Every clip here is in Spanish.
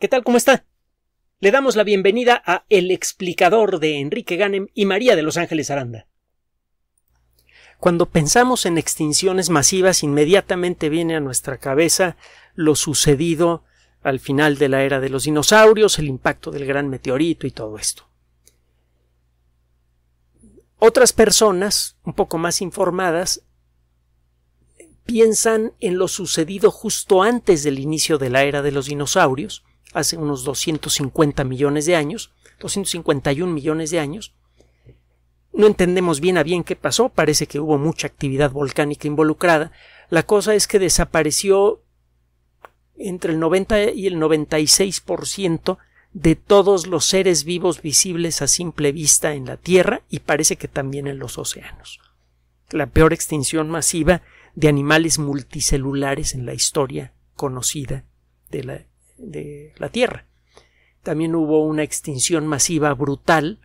¿Qué tal? ¿Cómo está? Le damos la bienvenida a El explicador de Enrique Ganem y María de Los Ángeles Aranda. Cuando pensamos en extinciones masivas, inmediatamente viene a nuestra cabeza lo sucedido al final de la era de los dinosaurios, el impacto del gran meteorito y todo esto. Otras personas, un poco más informadas, piensan en lo sucedido justo antes del inicio de la era de los dinosaurios, hace unos 250 millones de años, 251 millones de años. No entendemos bien a bien qué pasó, parece que hubo mucha actividad volcánica involucrada. La cosa es que desapareció entre el 90 y el 96% de todos los seres vivos visibles a simple vista en la Tierra y parece que también en los océanos. La peor extinción masiva de animales multicelulares en la historia conocida de la de la Tierra. También hubo una extinción masiva brutal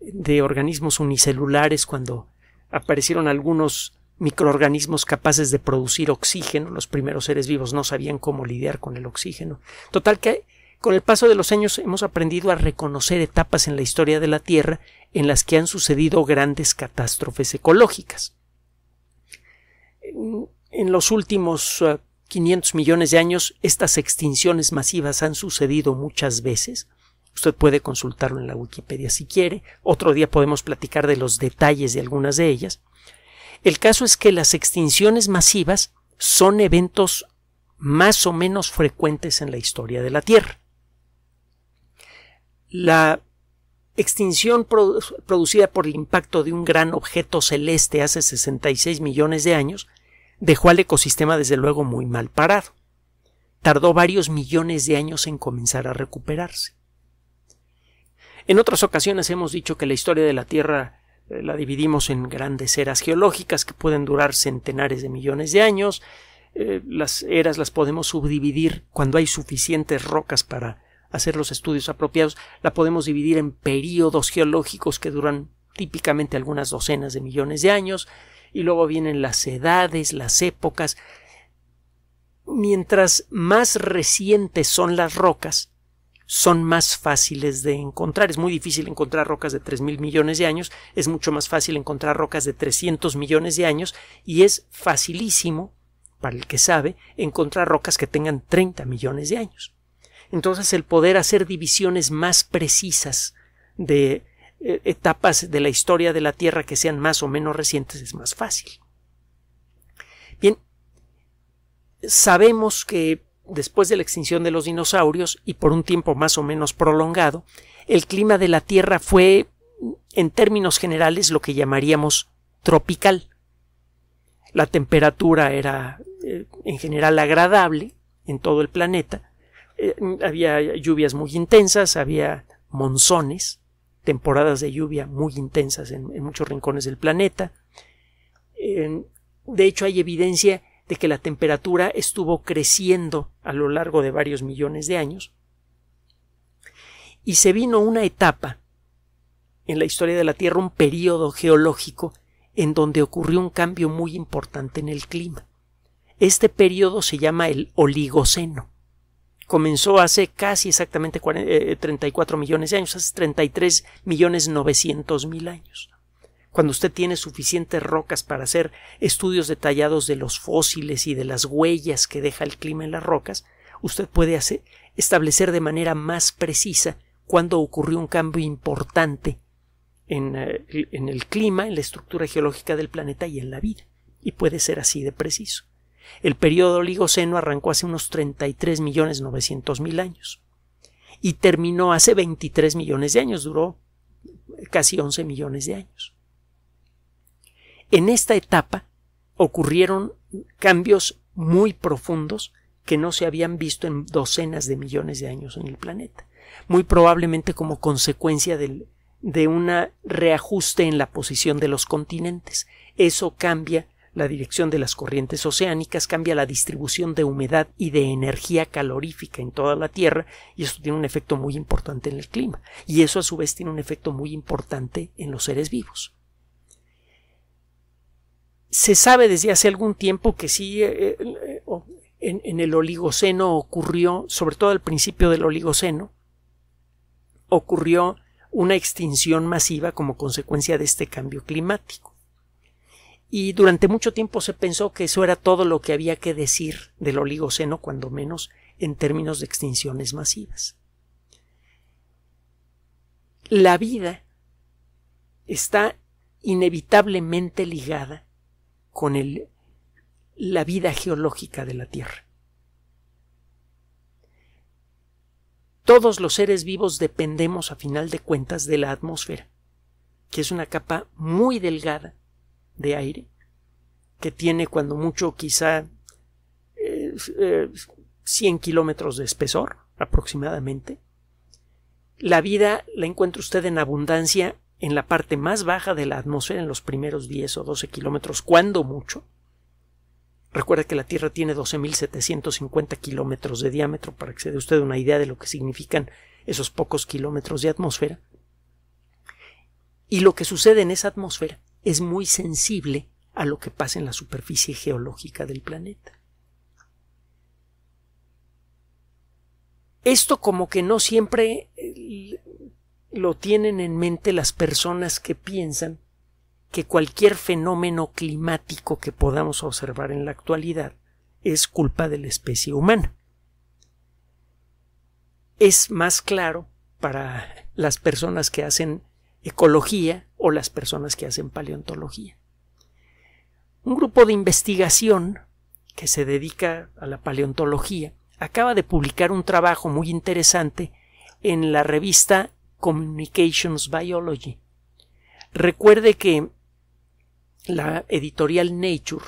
de organismos unicelulares cuando aparecieron algunos microorganismos capaces de producir oxígeno. Los primeros seres vivos no sabían cómo lidiar con el oxígeno. Total que con el paso de los años hemos aprendido a reconocer etapas en la historia de la Tierra en las que han sucedido grandes catástrofes ecológicas. En los últimos eh, 500 millones de años estas extinciones masivas han sucedido muchas veces. Usted puede consultarlo en la Wikipedia si quiere. Otro día podemos platicar de los detalles de algunas de ellas. El caso es que las extinciones masivas son eventos más o menos frecuentes en la historia de la Tierra. La extinción producida por el impacto de un gran objeto celeste hace 66 millones de años dejó al ecosistema desde luego muy mal parado. Tardó varios millones de años en comenzar a recuperarse. En otras ocasiones hemos dicho que la historia de la Tierra eh, la dividimos en grandes eras geológicas que pueden durar centenares de millones de años. Eh, las eras las podemos subdividir cuando hay suficientes rocas para hacer los estudios apropiados. La podemos dividir en períodos geológicos que duran típicamente algunas docenas de millones de años y luego vienen las edades, las épocas. Mientras más recientes son las rocas, son más fáciles de encontrar. Es muy difícil encontrar rocas de 3.000 millones de años, es mucho más fácil encontrar rocas de 300 millones de años y es facilísimo, para el que sabe, encontrar rocas que tengan 30 millones de años. Entonces el poder hacer divisiones más precisas de eh, etapas de la historia de la Tierra que sean más o menos recientes es más fácil. Bien, sabemos que después de la extinción de los dinosaurios y por un tiempo más o menos prolongado, el clima de la Tierra fue, en términos generales, lo que llamaríamos tropical. La temperatura era, eh, en general, agradable en todo el planeta. Eh, había lluvias muy intensas, había monzones, temporadas de lluvia muy intensas en, muchos rincones del planeta. de hecho, hay evidencia de que la temperatura estuvo creciendo a lo largo de varios millones de años. Y se vino una etapa en la historia de la Tierra, un periodo geológico en donde ocurrió un cambio muy importante en el clima. Este periodo se llama el Oligoceno comenzó hace casi exactamente 34 eh, eh, millones de años, hace 33 millones 900 mil años. Cuando usted tiene suficientes rocas para hacer estudios detallados de los fósiles y de las huellas que deja el clima en las rocas, usted puede hacer, establecer de manera más precisa cuándo ocurrió un cambio importante eh, en, el clima, en la estructura geológica del planeta y en la vida. Y puede ser así de preciso. El periodo Oligoceno arrancó hace unos 33.900.000 millones mil años y terminó hace 23 millones de años, duró casi 11 millones de años. En esta etapa ocurrieron cambios muy profundos que no se habían visto en docenas de millones de años en el planeta, muy probablemente como consecuencia del, de un reajuste en la posición de los continentes. Eso cambia la dirección de las corrientes oceánicas cambia la distribución de humedad y de energía calorífica en toda la Tierra y esto tiene un efecto muy importante en el clima y eso a su vez tiene un efecto muy importante en los seres vivos. Se sabe desde hace algún tiempo que sí, eh, eh, oh, en el Oligoceno ocurrió, sobre todo al principio del Oligoceno, ocurrió una extinción masiva como consecuencia de este cambio climático y durante mucho tiempo se pensó que eso era todo lo que había que decir del Oligoceno, cuando menos en términos de extinciones masivas. La vida está inevitablemente ligada con el, la vida geológica de la Tierra. Todos los seres vivos dependemos, a final de cuentas, de la atmósfera, que es una capa muy delgada de aire, que tiene cuando mucho quizá 100 eh, eh, kilómetros de espesor aproximadamente. La vida la encuentra usted en abundancia en la parte más baja de la atmósfera, en los primeros 10 o 12 kilómetros, cuando mucho. Recuerda que la Tierra tiene 12.750 kilómetros de diámetro, para que se dé usted una idea de lo que significan esos pocos kilómetros de atmósfera. Y lo que sucede en esa atmósfera es muy sensible a lo que pasa en la superficie geológica del planeta. Esto como que no siempre eh, lo tienen en mente las personas que piensan que cualquier fenómeno climático que podamos observar en la actualidad es culpa de la especie humana. Es más claro para las personas que hacen ecología o las personas que hacen paleontología. Un grupo de investigación que se dedica a la paleontología acaba de publicar un trabajo muy interesante en la revista Communications Biology. Recuerde que la editorial Nature,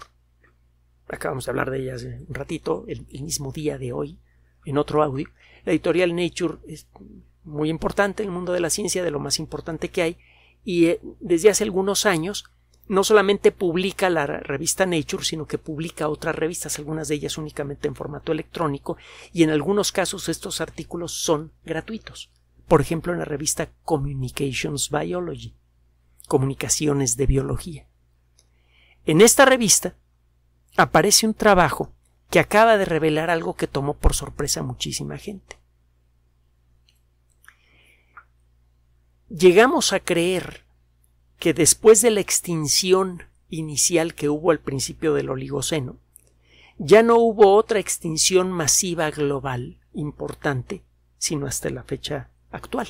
acabamos de hablar de ella hace un ratito, el mismo día de hoy, en otro audio, la editorial Nature es muy importante en el mundo de la ciencia, de lo más importante que hay, y eh, desde hace algunos años no solamente publica la revista Nature, sino que publica otras revistas, algunas de ellas únicamente en formato electrónico, y en algunos casos estos artículos son gratuitos. Por ejemplo, en la revista Communications Biology, Comunicaciones de Biología. En esta revista aparece un trabajo que acaba de revelar algo que tomó por sorpresa a muchísima gente. Llegamos a creer que después de la extinción inicial que hubo al principio del Oligoceno, ya no hubo otra extinción masiva global importante, sino hasta la fecha actual,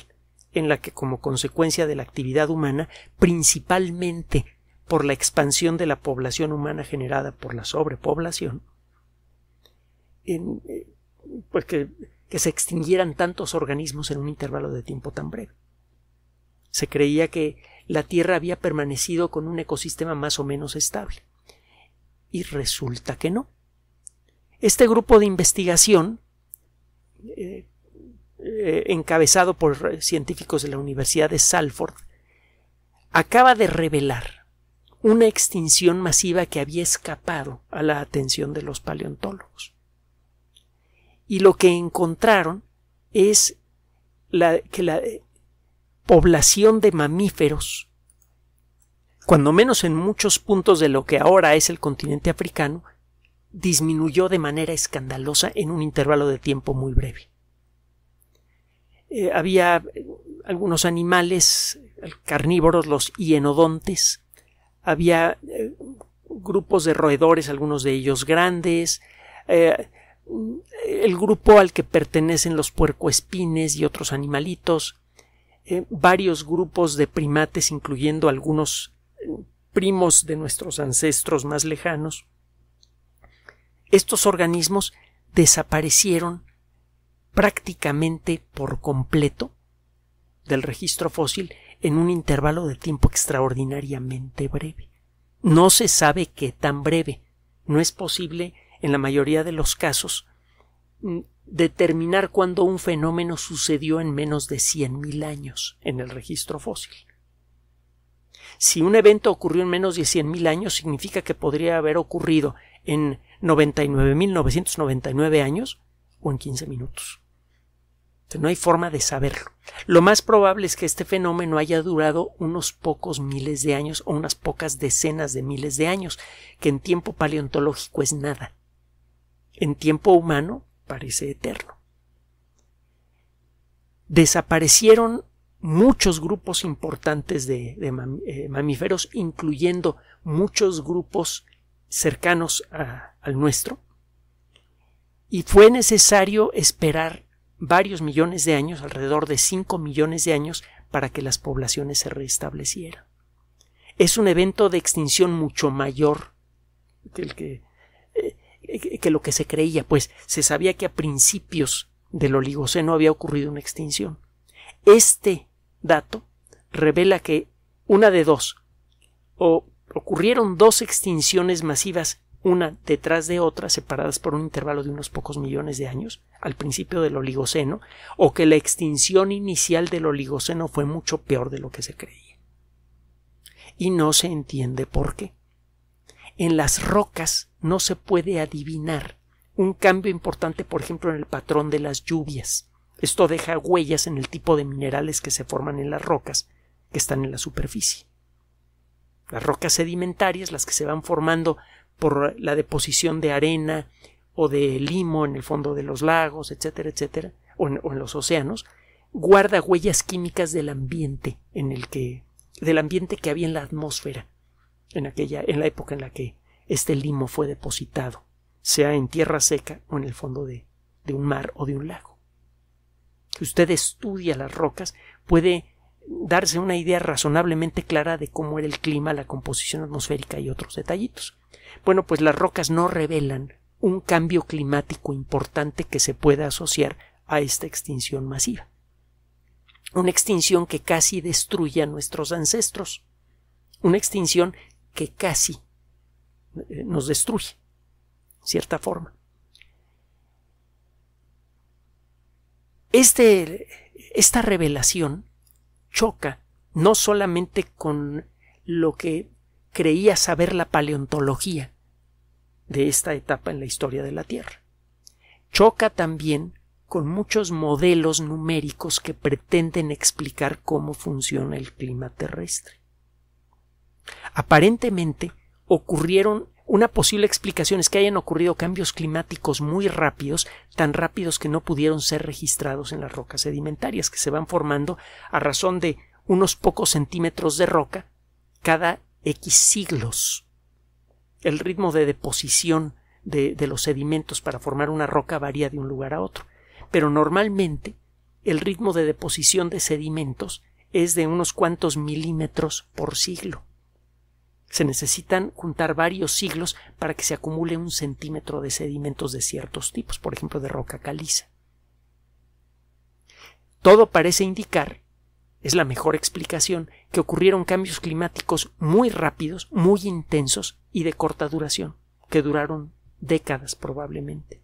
en la que como consecuencia de la actividad humana, principalmente por la expansión de la población humana generada por la sobrepoblación, eh, pues que se extinguieran tantos organismos en un intervalo de tiempo tan breve se creía que la Tierra había permanecido con un ecosistema más o menos estable. Y resulta que no. Este grupo de investigación, eh, eh, encabezado por científicos de la Universidad de Salford, acaba de revelar una extinción masiva que había escapado a la atención de los paleontólogos. Y lo que encontraron es la, que la, población de mamíferos, cuando menos en muchos puntos de lo que ahora es el continente africano, disminuyó de manera escandalosa en un intervalo de tiempo muy breve. Eh, había eh, algunos animales carnívoros, los hienodontes, había eh, grupos de roedores, algunos de ellos grandes, el grupo al que pertenecen los puercoespines y otros animalitos, eh, varios grupos de primates, incluyendo algunos eh, primos de nuestros ancestros más lejanos, estos organismos desaparecieron prácticamente por completo del registro fósil en un intervalo de tiempo extraordinariamente breve. No se sabe qué tan breve. No es posible, en la mayoría de los casos, mm, determinar cuándo un fenómeno sucedió en menos de 100.000 años en el registro fósil. Si un evento ocurrió en menos de 100.000 años, significa que podría haber ocurrido en 99.999 años o en 15 minutos. no hay forma de saberlo. Lo más probable es que este fenómeno haya durado unos pocos miles de años o unas pocas decenas de miles de años, que en tiempo paleontológico es nada. En tiempo humano parece eterno. Desaparecieron muchos grupos importantes de, eh, mamíferos, incluyendo muchos grupos cercanos al nuestro, y fue necesario esperar varios millones de años, alrededor de 5 millones de años, para que las poblaciones se restablecieran. Es un evento de extinción mucho mayor que el que eh, que lo que se creía, pues se sabía que a principios del Oligoceno había ocurrido una extinción. Este dato revela que una de dos, o ocurrieron dos extinciones masivas una detrás de otra, separadas por un intervalo de unos pocos millones de años, al principio del Oligoceno, o que la extinción inicial del Oligoceno fue mucho peor de lo que se creía. Y no se entiende por qué. En las rocas no se puede adivinar. Un cambio importante, por ejemplo, en el patrón de las lluvias. Esto deja huellas en el tipo de minerales que se forman en las rocas que están en la superficie. Las rocas sedimentarias, las que se van formando por la deposición de arena o de limo en el fondo de los lagos, etcétera, etcétera, o en, los océanos, guarda huellas químicas del ambiente en el que del ambiente que había en la atmósfera en aquella en la época en la que este limo fue depositado, sea en tierra seca o en el fondo de, de un mar o de un lago. Si usted estudia las rocas, puede darse una idea razonablemente clara de cómo era el clima, la composición atmosférica y otros detallitos. Bueno, pues las rocas no revelan un cambio climático importante que se pueda asociar a esta extinción masiva. Una extinción que casi destruye a nuestros ancestros. Una extinción que casi eh, nos destruye, en cierta forma. Este, esta revelación choca no solamente con lo que creía saber la paleontología de esta etapa en la historia de la Tierra, choca también con muchos modelos numéricos que pretenden explicar cómo funciona el clima terrestre. Aparentemente, ocurrieron una posible explicación es que hayan ocurrido cambios climáticos muy rápidos, tan rápidos que no pudieron ser registrados en las rocas sedimentarias, que se van formando a razón de unos pocos centímetros de roca cada X siglos. El ritmo de deposición de, de los sedimentos para formar una roca varía de un lugar a otro, pero normalmente el ritmo de deposición de sedimentos es de unos cuantos milímetros por siglo se necesitan juntar varios siglos para que se acumule un centímetro de sedimentos de ciertos tipos, por ejemplo de roca caliza. Todo parece indicar, es la mejor explicación, que ocurrieron cambios climáticos muy rápidos, muy intensos y de corta duración, que duraron décadas probablemente.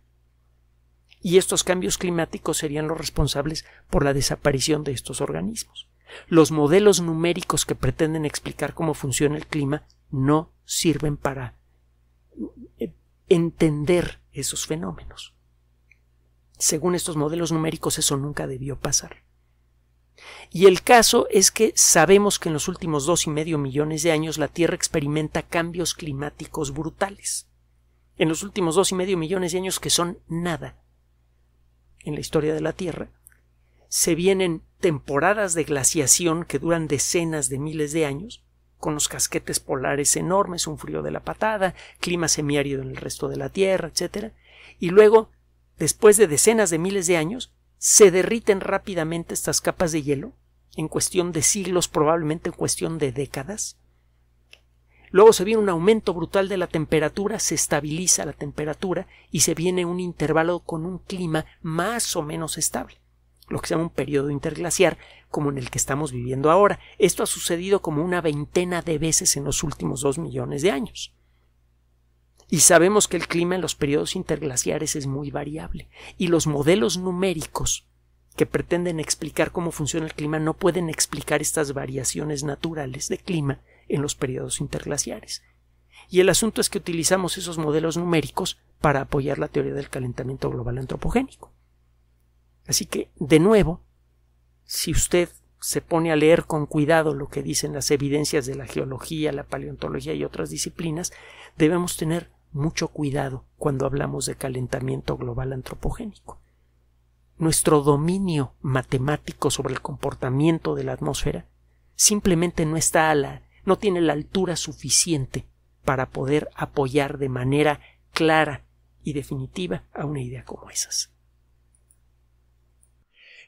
Y estos cambios climáticos serían los responsables por la desaparición de estos organismos. Los modelos numéricos que pretenden explicar cómo funciona el clima no sirven para eh, entender esos fenómenos. Según estos modelos numéricos eso nunca debió pasar. Y el caso es que sabemos que en los últimos dos y medio millones de años la Tierra experimenta cambios climáticos brutales. En los últimos dos y medio millones de años que son nada en la historia de la Tierra, se vienen temporadas de glaciación que duran decenas de miles de años, con los casquetes polares enormes, un frío de la patada, clima semiárido en el resto de la Tierra, etc. Y luego, después de decenas de miles de años, se derriten rápidamente estas capas de hielo, en cuestión de siglos, probablemente en cuestión de décadas. Luego se viene un aumento brutal de la temperatura, se estabiliza la temperatura y se viene un intervalo con un clima más o menos estable lo que se llama un periodo interglaciar, como en el que estamos viviendo ahora. Esto ha sucedido como una veintena de veces en los últimos dos millones de años. Y sabemos que el clima en los periodos interglaciares es muy variable, y los modelos numéricos que pretenden explicar cómo funciona el clima no pueden explicar estas variaciones naturales de clima en los periodos interglaciares. Y el asunto es que utilizamos esos modelos numéricos para apoyar la teoría del calentamiento global antropogénico. Así que, de nuevo, si usted se pone a leer con cuidado lo que dicen las evidencias de la geología, la paleontología y otras disciplinas, debemos tener mucho cuidado cuando hablamos de calentamiento global antropogénico. Nuestro dominio matemático sobre el comportamiento de la atmósfera simplemente no está a la, no tiene la altura suficiente para poder apoyar de manera clara y definitiva a una idea como esas.